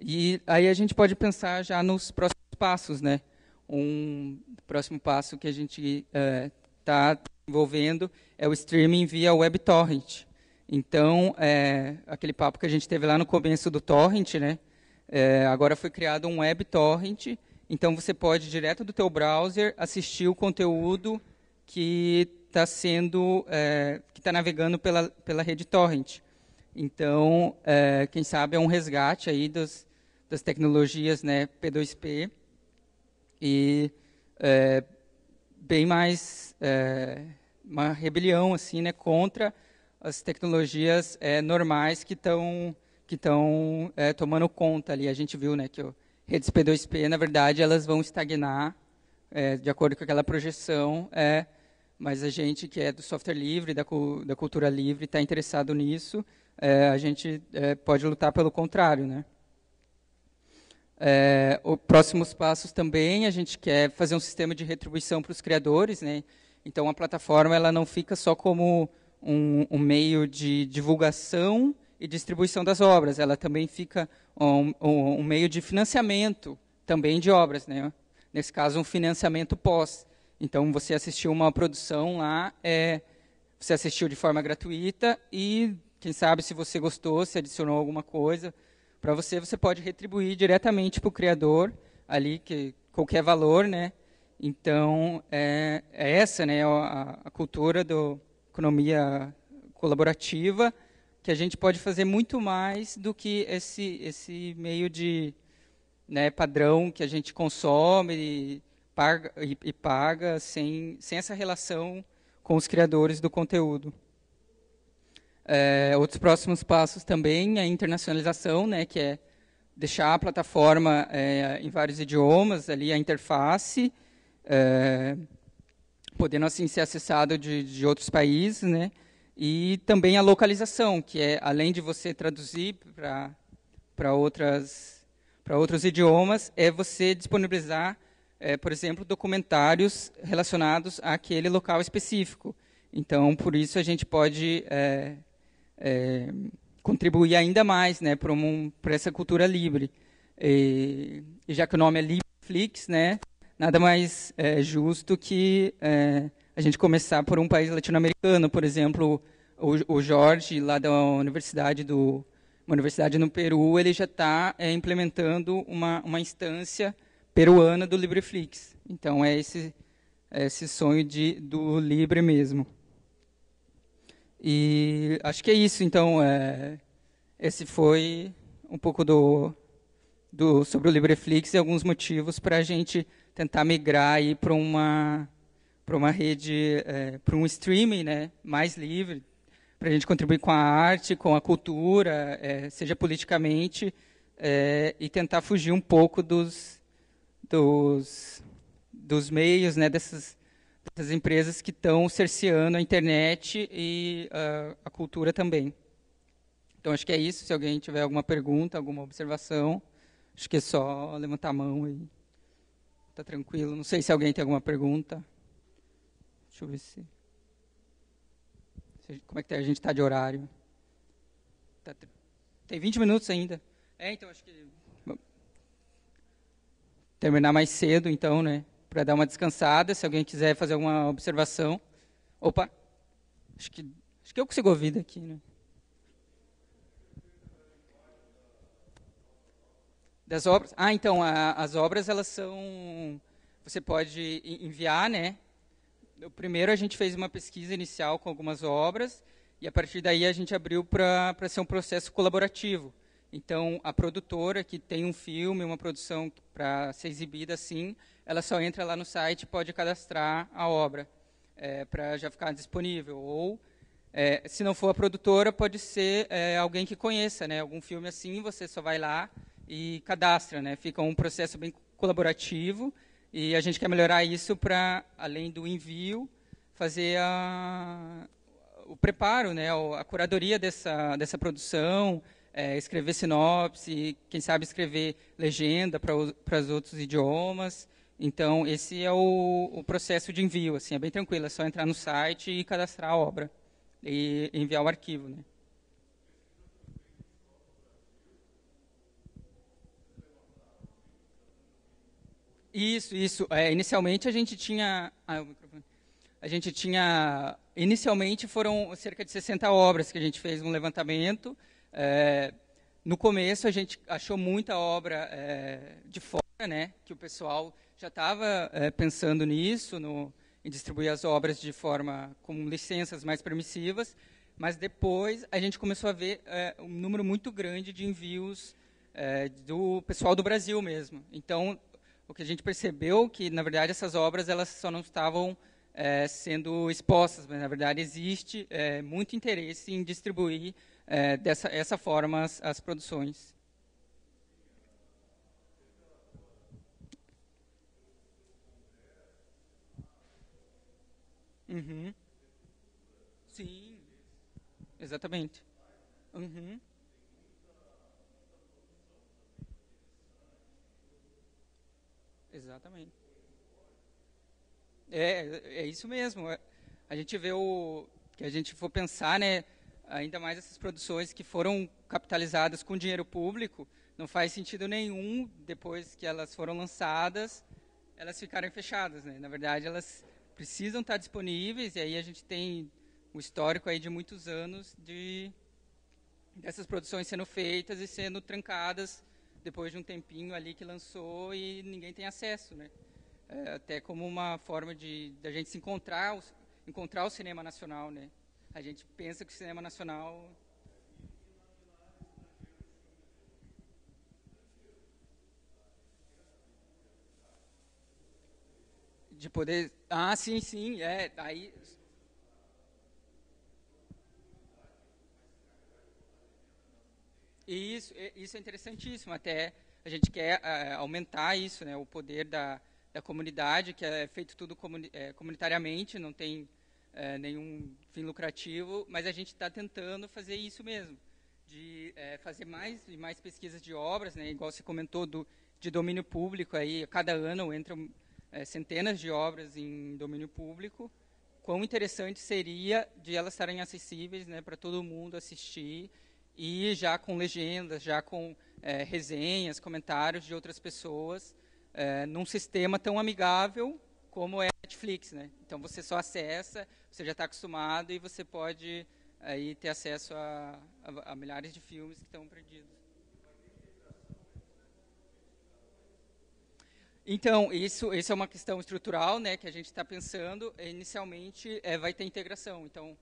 E aí a gente pode pensar já nos próximos passos, né? Um próximo passo que a gente está é, tá desenvolvendo é o streaming via WebTorrent. Então, é, aquele papo que a gente teve lá no começo do torrent, né? É, agora foi criado um WebTorrent. Então, você pode, direto do teu browser, assistir o conteúdo que está sendo, é, que está navegando pela, pela rede torrent. Então, é, quem sabe é um resgate aí dos, das tecnologias né, P2P e é, bem mais é, uma rebelião assim, né, contra as tecnologias é, normais que estão que estão é, tomando conta ali. A gente viu né, que o, redes P2P, na verdade, elas vão estagnar, de acordo com aquela projeção, é, mas a gente que é do software livre, da, da cultura livre, está interessado nisso, é, a gente é, pode lutar pelo contrário. Né? É, próximos passos também, a gente quer fazer um sistema de retribuição para os criadores. Né? Então, a plataforma ela não fica só como um, um meio de divulgação e distribuição das obras, ela também fica um, um, um meio de financiamento também de obras. Né? Nesse caso, um financiamento pós. Então você assistiu uma produção lá, é, você assistiu de forma gratuita e quem sabe se você gostou, se adicionou alguma coisa para você, você pode retribuir diretamente para o criador ali que qualquer valor, né? Então é, é essa, né, a, a cultura da economia colaborativa que a gente pode fazer muito mais do que esse esse meio de né, padrão que a gente consome e, paga, e, e paga sem, sem essa relação com os criadores do conteúdo. É, outros próximos passos também é a internacionalização, né, que é deixar a plataforma é, em vários idiomas, ali a interface, é, podendo assim ser acessado de, de outros países, né, e também a localização, que é além de você traduzir para outras para outros idiomas, é você disponibilizar é, por exemplo, documentários relacionados àquele local específico. Então, por isso a gente pode é, é, contribuir ainda mais né, para um, essa cultura livre. E, já que o nome é Libreflix, né, nada mais é, justo que é, a gente começar por um país latino-americano, por exemplo, o, o Jorge, lá da universidade do, uma universidade no Peru, ele já está é, implementando uma, uma instância peruana do Libreflix. Então é esse é esse sonho de do Libre mesmo. E acho que é isso. Então é, esse foi um pouco do, do sobre o Libreflix e alguns motivos para a gente tentar migrar aí para uma para uma rede é, para um streaming, né, mais livre, para a gente contribuir com a arte, com a cultura, é, seja politicamente, é, e tentar fugir um pouco dos, dos, dos meios, né, dessas, dessas empresas que estão cerceando a internet e uh, a cultura também. Então, acho que é isso. Se alguém tiver alguma pergunta, alguma observação, acho que é só levantar a mão e tá tranquilo. Não sei se alguém tem alguma pergunta. Deixa eu ver se... Como é que tá? a gente está de horário? Tá... Tem 20 minutos ainda. É, então acho que terminar mais cedo, então, né? Para dar uma descansada, se alguém quiser fazer alguma observação. Opa! Acho que, acho que eu consigo ouvir daqui, né? Das obras? Ah, então, a, as obras, elas são... Você pode enviar, né? O primeiro a gente fez uma pesquisa inicial com algumas obras e a partir daí a gente abriu para ser um processo colaborativo. Então, a produtora que tem um filme, uma produção para ser exibida assim, ela só entra lá no site e pode cadastrar a obra é, para já ficar disponível. Ou, é, se não for a produtora, pode ser é, alguém que conheça, né? Algum filme assim, você só vai lá e cadastra, né? Fica um processo bem colaborativo e a gente quer melhorar isso para, além do envio, fazer a, o preparo, né? A curadoria dessa, dessa produção, é, escrever sinopse, quem sabe escrever legenda para os outros idiomas. Então, esse é o, o, processo de envio, assim, é bem tranquilo, é só entrar no site e cadastrar a obra e enviar o arquivo. Né? Isso, isso. É, inicialmente a gente tinha... Ah, o microfone. A gente tinha... Inicialmente foram cerca de 60 obras que a gente fez um levantamento, é, no começo a gente achou muita obra é, de fora, né? Que o pessoal já estava é, pensando nisso, no, em distribuir as obras de forma com licenças mais permissivas, mas depois a gente começou a ver é, um número muito grande de envios é, do pessoal do Brasil mesmo. Então o que a gente percebeu que na verdade essas obras elas só não estavam é, sendo expostas, mas na verdade existe muito interesse em distribuir é, dessa essa forma as, as produções. Uhum. Sim, exatamente. Uhum. Exatamente. É, é isso mesmo. É, a gente vê o que a gente for pensar, né? ainda mais essas produções que foram capitalizadas com dinheiro público, não faz sentido nenhum, depois que elas foram lançadas, elas ficarem fechadas. Né? Na verdade, elas precisam estar disponíveis, e aí a gente tem um histórico aí de muitos anos de dessas produções sendo feitas e sendo trancadas depois de um tempinho ali que lançou e ninguém tem acesso, né? É, até como uma forma de da gente se encontrar, encontrar o cinema nacional, né? A gente pensa que o cinema nacional de poder. Ah, sim, sim, é. Aí. E isso, é, isso é interessantíssimo. Até a gente quer é, aumentar isso, né, o poder da, da comunidade, que é feito tudo comuni é, comunitariamente, não tem é, nenhum fim lucrativo, mas a gente está tentando fazer isso mesmo, de é, fazer mais e mais pesquisas de obras, né, igual você comentou, do, de domínio público, aí, cada ano entram é, centenas de obras em domínio público, quão interessante seria de elas estarem acessíveis né, para todo mundo assistir e já com legendas, já com é, resenhas, comentários de outras pessoas, é, num sistema tão amigável como é a Netflix, né? Então você só acessa, você já está acostumado e você pode aí ter acesso a, a, a milhares de filmes que estão perdidos. Então, isso, isso é uma questão estrutural né, que a gente está pensando. Inicialmente, é, vai ter integração. Então,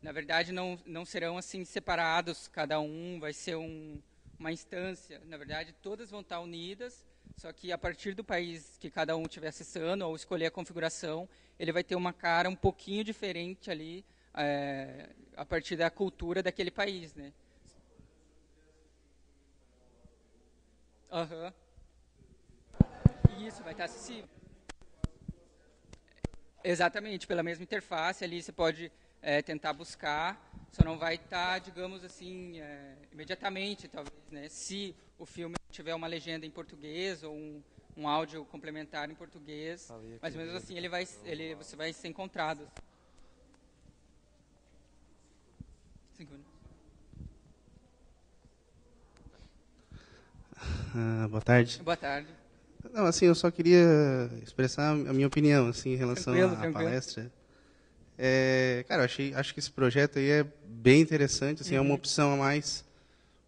na verdade, não, não serão assim separados, cada um vai ser um, uma instância. Na verdade, todas vão estar tá unidas só que a partir do país que cada um estiver acessando ou escolher a configuração, ele vai ter uma cara um pouquinho diferente ali é, a partir da cultura daquele país, né? Aham. Uhum. Isso, vai estar acessível. Exatamente, pela mesma interface ali você pode é, tentar buscar, só não vai estar, digamos assim, é, imediatamente, talvez, né? Se o filme tiver uma legenda em português ou um, um áudio complementar em português, mas mesmo assim ele vai, ele, você vai ser encontrado. Ah, boa tarde. Boa tarde. Não, assim, eu só queria expressar a minha opinião, assim, em relação tranquilo, à tranquilo. palestra. É, cara, eu achei, acho que esse projeto aí é bem interessante, assim, uhum. é uma uhum. opção a mais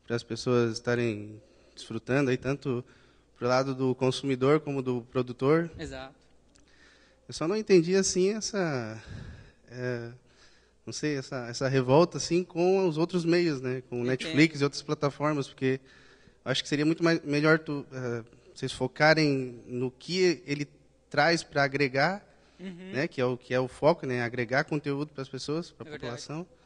para as pessoas estarem desfrutando aí tanto pro lado do consumidor como do produtor. Exato. Eu só não entendi assim essa, é, não sei, essa, essa revolta assim com os outros meios, né, com Entendi. Netflix e outras plataformas, porque acho que seria muito mais, melhor tu, uh, vocês focarem no que ele traz para agregar, uhum. né, que é o que é o foco, né, agregar conteúdo para as pessoas, para a é população. Verdade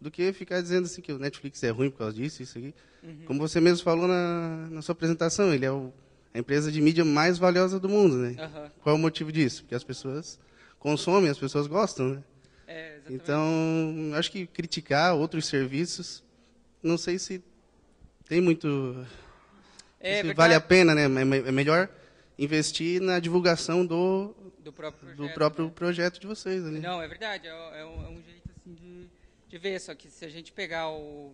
do que ficar dizendo assim que o Netflix é ruim por causa disso, isso aqui. Uhum. Como você mesmo falou na, na sua apresentação, ele é o, a empresa de mídia mais valiosa do mundo, né? Uhum. Qual é o motivo disso? Porque as pessoas consomem, as pessoas gostam, né? É, então, acho que criticar outros serviços, não sei se tem muito... É, se vale a pena, né? É melhor investir na divulgação do, do próprio projeto, do próprio né? projeto de vocês. Ali. Não, é verdade. É, é um, é jeito assim de de ver, só que se a gente pegar o...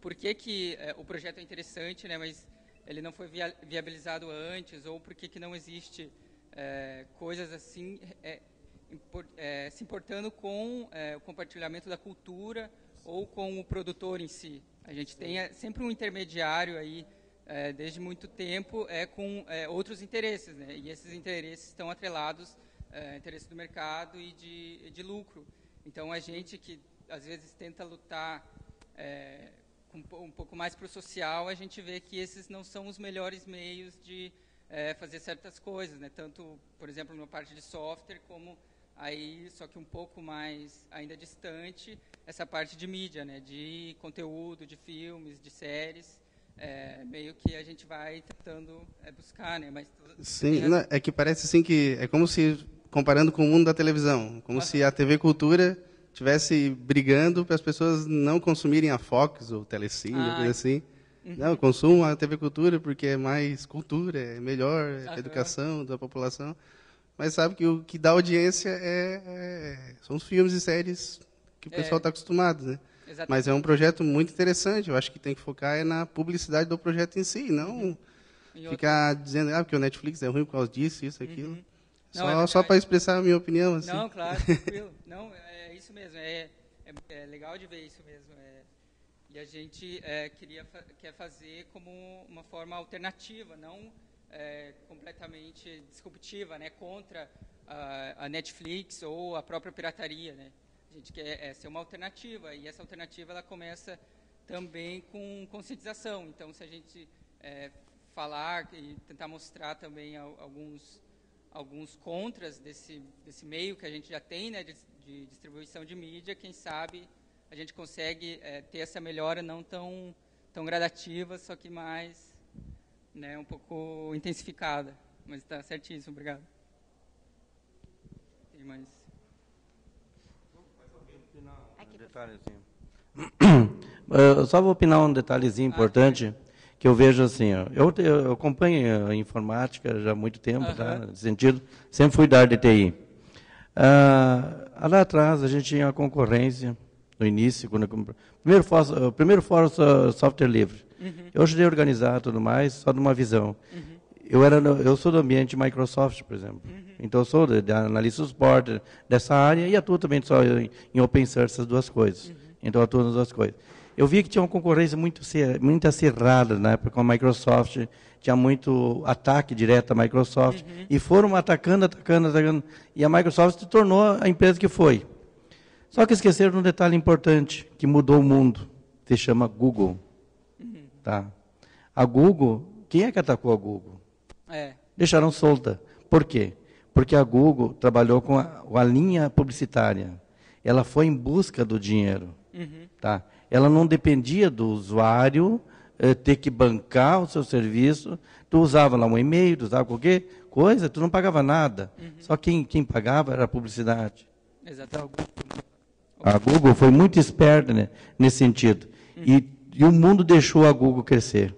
Por que, que é, o projeto é interessante, né, mas ele não foi via viabilizado antes, ou por que, que não existe é, coisas assim é, import, é, se importando com é, o compartilhamento da cultura ou com o produtor em si. A gente tem sempre um intermediário aí, desde muito tempo, é, com outros interesses, né, e esses interesses estão atrelados é, interesse do mercado e de, de lucro. Então, a gente que às vezes tenta lutar é, um pouco mais para o social, a gente vê que esses não são os melhores meios de é, fazer certas coisas, né? tanto, por exemplo, na parte de software, como aí, só que um pouco mais ainda distante, essa parte de mídia, né? de conteúdo, de filmes, de séries. É, meio que a gente vai tentando é, buscar, né? Mas Sim, as... não, é que parece assim que é como se comparando com o mundo da televisão, como ah, se a TV Cultura tivesse brigando para as pessoas não consumirem a Fox ou Telecine, ah, coisa assim. Uhum. Não, consumo a TV Cultura porque é mais cultura, é melhor, é educação da população. Mas sabe que o que dá audiência é, é são os filmes e séries que o é. pessoal está acostumado, né? Exatamente. Mas é um projeto muito interessante. Eu acho que tem que focar é na publicidade do projeto em si, não uhum. ficar dizendo ah, porque o Netflix é ruim por causa disso, isso, aquilo. Uhum. Não, só é só para expressar a minha opinião. Assim. Não, claro, tranquilo. Não, é isso mesmo. É, é, é legal de ver isso mesmo. É, e a gente é, queria quer fazer como uma forma alternativa, não é, completamente disruptiva, né, contra a, a, Netflix ou a própria pirataria. Né? A gente quer é, ser uma alternativa e essa alternativa ela começa também com conscientização. Então, se a gente falar e tentar mostrar também alguns alguns contras desse, desse meio que a gente já tem né, de, de distribuição de mídia, quem sabe a gente consegue é, ter essa melhora não tão, tão gradativa, só que mais né, um pouco intensificada. Mas está certíssimo, obrigado. Tem mais? Aqui, detalhezinho. Eu só vou opinar um detalhezinho ah, importante. Ah, que eu vejo assim, ó, eu, eu, acompanho a informática já há muito tempo, uhum. tá, nesse sentido, sempre fui da DTI. Ah, lá atrás a gente tinha a concorrência, no início, quando eu, primeiro, fórum, primeiro fórum software livre. Uhum. Eu ajudei a organizar tudo mais, só de uma visão. Uhum. Eu, era, eu sou do ambiente Microsoft, por exemplo. Uhum. Então, eu sou de, de analista de suporte dessa área e atuo também só em, em open source, essas duas coisas. Uhum. Então, eu atuo nas duas coisas. Eu vi que tinha uma concorrência muito, muito acirrada na né, época com a Microsoft, tinha muito ataque direto à Microsoft, uhum. e foram atacando, atacando, atacando, e a Microsoft se tornou a empresa que foi. Só que esqueceram um detalhe importante que mudou o mundo, se chama Google. Uhum. Tá? A Google, quem é que atacou a Google? É. Deixaram solta. Por quê? Porque a Google trabalhou com a, a linha publicitária. Ela foi em busca do dinheiro. Uhum. Tá? ela não dependia do usuário eh, ter que bancar o seu serviço. Tu usava lá um e-mail, tu usava qualquer coisa, tu não pagava nada. Uhum. Só quem, quem pagava era a publicidade. Exato. A é Google, né? a Google foi muito esperta né, nesse sentido. Uhum. E, e, o mundo deixou a Google crescer.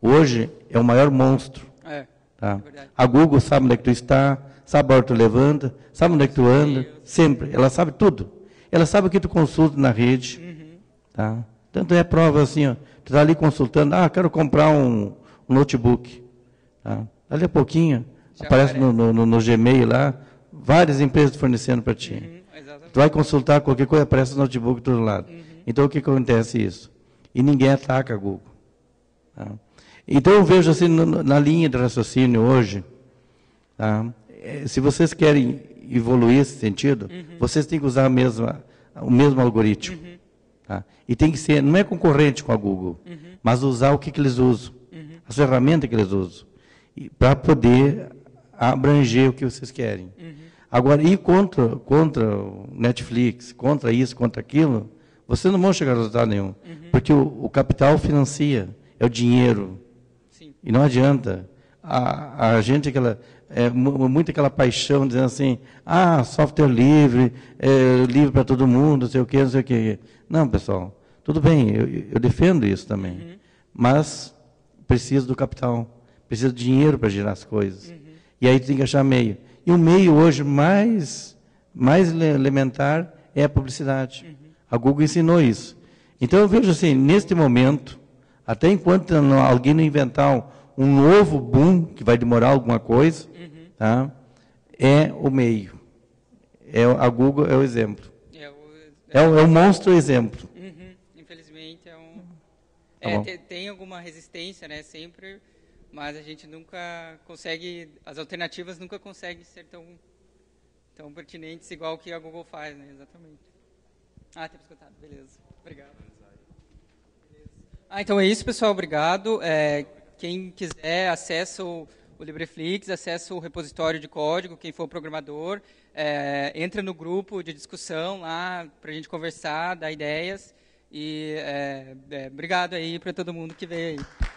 Hoje é o maior monstro. É, tá? é a Google sabe onde é que tu está, sabe a hora que tu levanta, sabe onde é que tu anda, sempre. Ela sabe tudo. Ela sabe o que tu consulta na rede, uhum. Tá? Tanto é prova assim, ó, tu está ali consultando, ah, quero comprar um, um notebook. Tá? Ali a pouquinho, Já aparece no, no, no, Gmail lá, várias empresas fornecendo para ti. Uhum, tu vai consultar qualquer coisa, aparece o notebook do lado. Uhum. Então o que acontece isso? E ninguém ataca a Google. Tá? Então eu vejo assim, no, na linha de raciocínio hoje, tá? É, se vocês querem evoluir esse sentido, uhum. vocês têm que usar a mesma, o mesmo algoritmo. Uhum. Tá? E tem que ser, não é concorrente com a Google, uhum. mas usar o que, que eles usam, uhum. as ferramentas que eles usam, para poder abranger o que vocês querem. Uhum. Agora, ir contra, contra o Netflix, contra isso, contra aquilo, vocês não vão chegar a resultado nenhum. Uhum. Porque o, o, capital financia, é o dinheiro. Sim. E não adianta. A, a gente, aquela, é, muito aquela paixão, dizendo assim, ah, software livre, é, livre para todo mundo, não sei o quê, não sei o quê. Não, pessoal, tudo bem, eu, eu defendo isso também. Uhum. Mas precisa do capital, precisa de dinheiro para gerar as coisas. Uhum. E aí tem que achar meio. E o meio hoje mais, mais elementar é a publicidade. Uhum. A Google ensinou isso. Então eu vejo assim, neste momento, até enquanto alguém não inventar um novo boom, que vai demorar alguma coisa, uhum. tá? é o meio. É, a Google é o exemplo. É um, é um monstro exemplo. Uhum. Infelizmente é um. Tá é, tem, tem alguma resistência, né? Sempre, mas a gente nunca consegue. As alternativas nunca conseguem ser tão, tão pertinentes igual que a Google faz, né? Exatamente. Ah, temos escutado. beleza. Obrigado. Ah, então é isso, pessoal. Obrigado. É, quem quiser, acessa o, o LibreFlix, acessa o repositório de código, quem for programador é, entra no grupo de discussão lá para a gente conversar, dar ideias. E é, é, obrigado aí para todo mundo que veio aí.